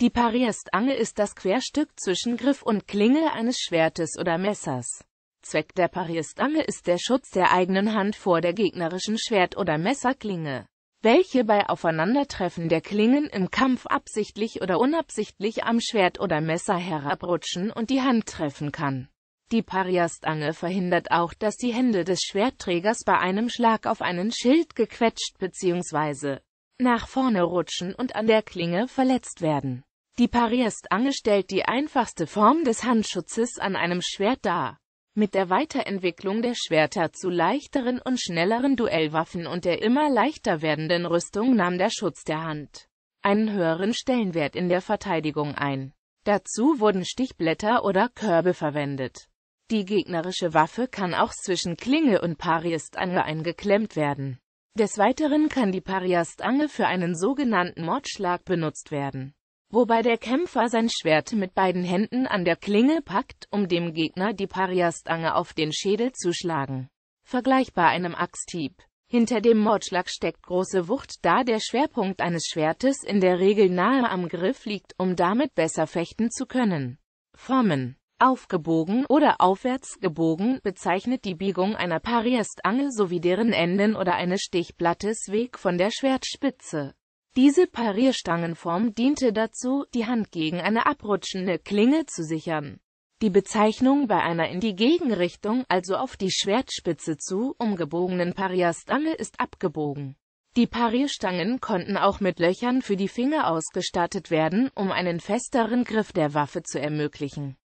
Die Parierstange ist das Querstück zwischen Griff und Klinge eines Schwertes oder Messers. Zweck der Parierstange ist der Schutz der eigenen Hand vor der gegnerischen Schwert- oder Messerklinge, welche bei Aufeinandertreffen der Klingen im Kampf absichtlich oder unabsichtlich am Schwert oder Messer herabrutschen und die Hand treffen kann. Die Parierstange verhindert auch, dass die Hände des Schwertträgers bei einem Schlag auf einen Schild gequetscht bzw. nach vorne rutschen und an der Klinge verletzt werden. Die Parierstange stellt die einfachste Form des Handschutzes an einem Schwert dar. Mit der Weiterentwicklung der Schwerter zu leichteren und schnelleren Duellwaffen und der immer leichter werdenden Rüstung nahm der Schutz der Hand einen höheren Stellenwert in der Verteidigung ein. Dazu wurden Stichblätter oder Körbe verwendet. Die gegnerische Waffe kann auch zwischen Klinge und Pariestange eingeklemmt werden. Des Weiteren kann die Parierstange für einen sogenannten Mordschlag benutzt werden wobei der Kämpfer sein Schwert mit beiden Händen an der Klinge packt, um dem Gegner die Pariastange auf den Schädel zu schlagen. Vergleichbar einem Axthieb. Hinter dem Mordschlag steckt große Wucht, da der Schwerpunkt eines Schwertes in der Regel nahe am Griff liegt, um damit besser fechten zu können. Formen Aufgebogen oder aufwärts gebogen bezeichnet die Biegung einer Pariestange sowie deren Enden oder eines Stichblattes Weg von der Schwertspitze. Diese Parierstangenform diente dazu, die Hand gegen eine abrutschende Klinge zu sichern. Die Bezeichnung bei einer in die Gegenrichtung, also auf die Schwertspitze zu, umgebogenen Parierstange ist abgebogen. Die Parierstangen konnten auch mit Löchern für die Finger ausgestattet werden, um einen festeren Griff der Waffe zu ermöglichen